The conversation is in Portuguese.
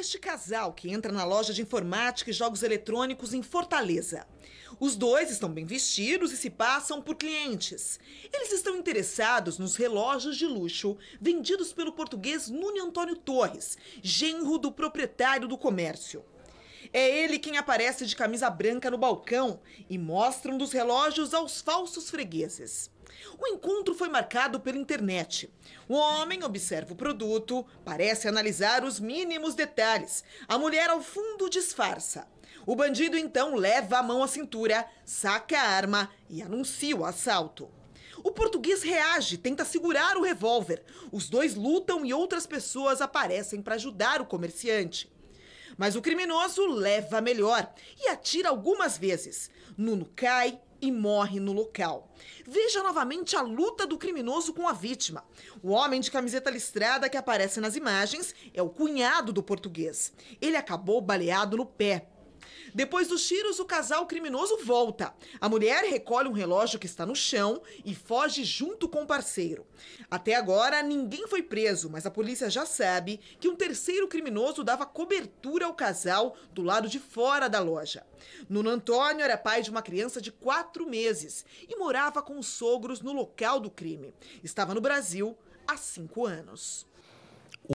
este casal que entra na loja de informática e jogos eletrônicos em Fortaleza. Os dois estão bem vestidos e se passam por clientes. Eles estão interessados nos relógios de luxo vendidos pelo português Nuno Antônio Torres, genro do proprietário do comércio. É ele quem aparece de camisa branca no balcão e mostra um dos relógios aos falsos fregueses. O encontro foi marcado pela internet. O homem observa o produto, parece analisar os mínimos detalhes. A mulher, ao fundo, disfarça. O bandido então leva a mão à cintura, saca a arma e anuncia o assalto. O português reage, tenta segurar o revólver. Os dois lutam e outras pessoas aparecem para ajudar o comerciante. Mas o criminoso leva melhor e atira algumas vezes. Nuno cai e morre no local. Veja novamente a luta do criminoso com a vítima. O homem de camiseta listrada que aparece nas imagens é o cunhado do português. Ele acabou baleado no pé. Depois dos tiros, o casal criminoso volta. A mulher recolhe um relógio que está no chão e foge junto com o parceiro. Até agora, ninguém foi preso, mas a polícia já sabe que um terceiro criminoso dava cobertura ao casal do lado de fora da loja. Nuno Antônio era pai de uma criança de quatro meses e morava com os sogros no local do crime. Estava no Brasil há cinco anos.